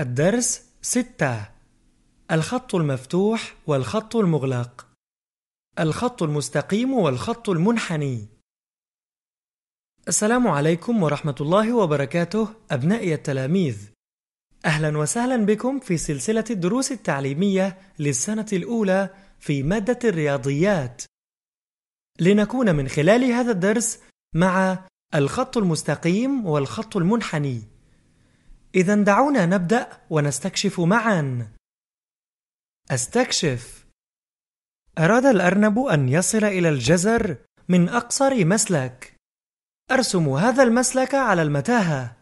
الدرس ستة الخط المفتوح والخط المغلق الخط المستقيم والخط المنحني السلام عليكم ورحمة الله وبركاته أبنائي التلاميذ أهلا وسهلا بكم في سلسلة الدروس التعليمية للسنة الأولى في مادة الرياضيات لنكون من خلال هذا الدرس مع الخط المستقيم والخط المنحني إذا دعونا نبدأ ونستكشف معا أستكشف أراد الأرنب أن يصل إلى الجزر من أقصر مسلك أرسم هذا المسلك على المتاهة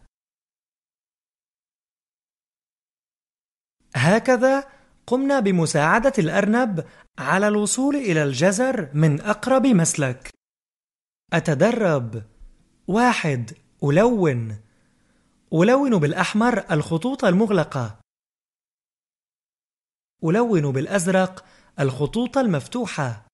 هكذا قمنا بمساعدة الأرنب على الوصول إلى الجزر من أقرب مسلك أتدرب واحد ألون ألون بالأحمر الخطوط المغلقة ألون بالأزرق الخطوط المفتوحة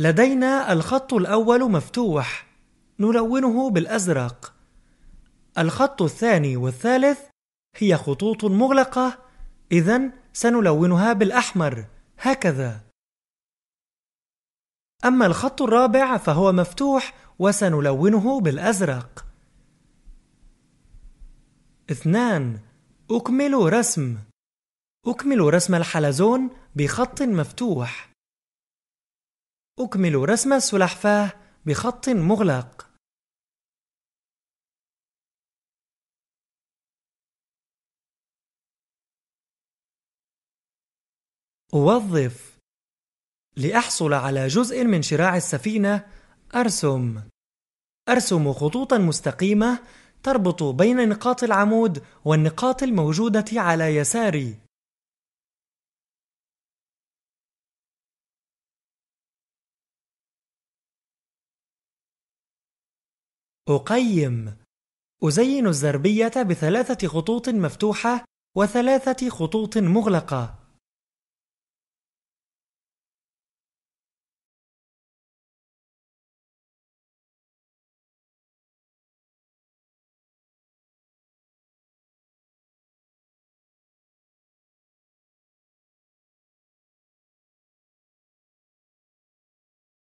لدينا الخط الأول مفتوح نلونه بالأزرق الخط الثاني والثالث هي خطوط مغلقة إذا سنلونها بالأحمر هكذا أما الخط الرابع فهو مفتوح وسنلونه بالأزرق اثنان أكمل رسم أكمل رسم الحلزون بخط مفتوح أكمل رسم السلحفاه بخط مغلق وظف لأحصل على جزء من شراع السفينة أرسم أرسم خطوطا مستقيمة تربط بين نقاط العمود والنقاط الموجودة على يساري أقيم أزين الزربية بثلاثة خطوط مفتوحة وثلاثة خطوط مغلقة